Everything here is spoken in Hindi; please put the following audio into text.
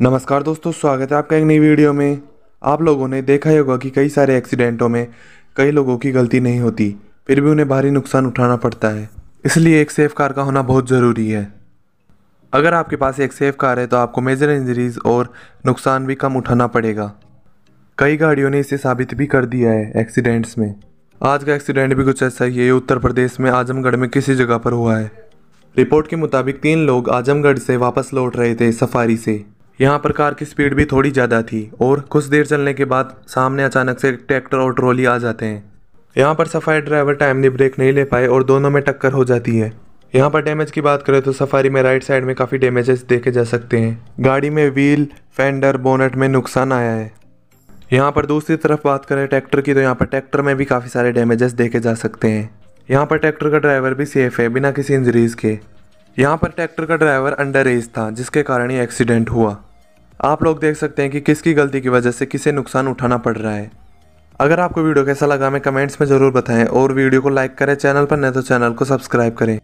नमस्कार दोस्तों स्वागत है आपका एक नई वीडियो में आप लोगों ने देखा ही होगा कि कई सारे एक्सीडेंटों में कई लोगों की गलती नहीं होती फिर भी उन्हें भारी नुकसान उठाना पड़ता है इसलिए एक सेफ कार का होना बहुत ज़रूरी है अगर आपके पास एक सेफ कार है तो आपको मेजर इंजरीज और नुकसान भी कम उठाना पड़ेगा कई गाड़ियों ने इसे साबित भी कर दिया है एक्सीडेंट्स में आज का एक्सीडेंट भी कुछ ऐसा ही है उत्तर प्रदेश में आजमगढ़ में किसी जगह पर हुआ है रिपोर्ट के मुताबिक तीन लोग आजमगढ़ से वापस लौट रहे थे सफारी से यहाँ पर कार की स्पीड भी थोड़ी ज़्यादा थी और कुछ देर चलने के बाद सामने अचानक से ट्रैक्टर और ट्रॉली आ जाते हैं यहाँ पर सफारी ड्राइवर टाइमली ब्रेक नहीं ले पाए और दोनों में टक्कर हो जाती है यहाँ पर डैमेज की बात करें तो सफारी में राइट साइड में काफ़ी डैमेजेस देखे जा सकते हैं गाड़ी में व्हील फेंडर बोनट में नुकसान आया है यहाँ पर दूसरी तरफ बात करें ट्रैक्टर की तो यहाँ पर ट्रैक्टर में भी काफ़ी सारे डैमेजेस देखे जा सकते हैं यहाँ पर ट्रैक्टर का ड्राइवर भी सेफ है बिना किसी इंजरीज के यहाँ पर ट्रैक्टर का ड्राइवर अंडर एज था जिसके कारण ये एक्सीडेंट हुआ आप लोग देख सकते हैं कि किसकी गलती की वजह से किसे नुकसान उठाना पड़ रहा है अगर आपको वीडियो कैसा लगा हमें कमेंट्स में ज़रूर बताएं और वीडियो को लाइक करें चैनल पर नहीं तो चैनल को सब्सक्राइब करें